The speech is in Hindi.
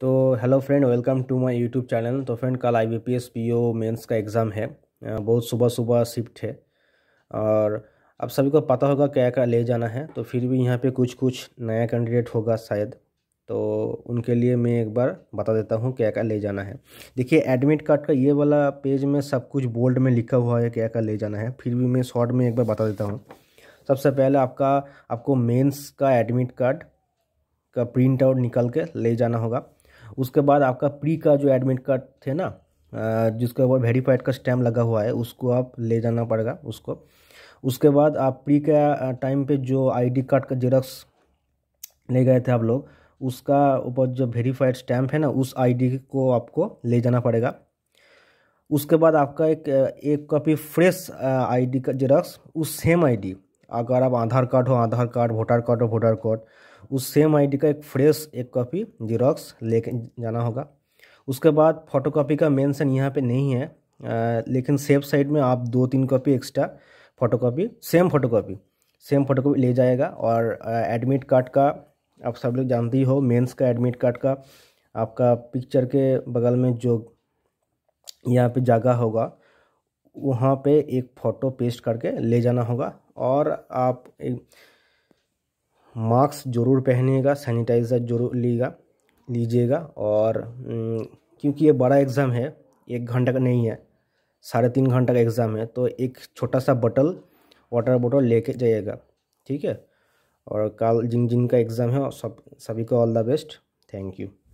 तो hello friend welcome to my YouTube channel तो फ्रेंड कल I B P S P O mains का एग्ज़ाम है बहुत सुबह सुबह शिफ्ट है और आप सभी को पता होगा क्या क्या ले जाना है तो फिर भी यहाँ पे कुछ कुछ नया कैंडिडेट होगा शायद तो उनके लिए मैं एक बार बता देता हूँ क्या क्या ले जाना है देखिए एडमिट कार्ड का ये वाला पेज में सब कुछ बोल्ड में लिखा हुआ है क्या क्या ले जाना है फिर भी मैं शॉर्ट में एक बार बता देता हूँ सबसे पहले आपका आपको मेंस का एडमिट कार्ड का प्रिंट आउट निकाल के ले जाना होगा उसके बाद आपका प्री का जो एडमिट कार्ड थे ना जिसके ऊपर वेरीफाइड का स्टैम्प लगा हुआ है उसको आप ले जाना पड़ेगा उसको उसके बाद आप प्री का टाइम पे जो आईडी कार्ड का जेरक्स ले गए थे आप लोग उसका ऊपर जो वेरीफाइड स्टैम्प है ना उस आईडी को आपको ले जाना पड़ेगा उसके बाद आपका एक एक कॉपी फ्रेश आईडी का जेरक्स उस सेम आईडी अगर आप आधार कार्ड हो आधार कार्ड वोटर कार्ड हो वोटर कार्ड उस सेम आईडी का एक फ्रेश एक कॉपी जीरोक्स लेके जाना होगा उसके बाद फोटोकॉपी का मेंशन यहाँ पे नहीं है आ, लेकिन सेफ साइड में आप दो तीन copy extra photocopy same photocopy same photocopy ले जाएगा और एडमिट कार्ड का आप सब लोग जानते ही हो मेंस का एडमिट कार्ड का आपका पिक्चर के बगल में जो यहाँ पे जगह होगा वहाँ पे एक फ़ोटो पेस्ट करके ले जाना होगा और आप मास्क ज़रूर पहनेगा सैनिटाइज़र जरूर लीगा लीजिएगा और क्योंकि ये बड़ा एग्ज़ाम है एक घंटे का नहीं है साढ़े तीन घंटे का एग्ज़ाम है तो एक छोटा सा बटल वाटर बोतल लेके जाइएगा ठीक है और कल जिन जिन का एग्ज़ाम है सब सभी को all the best thank you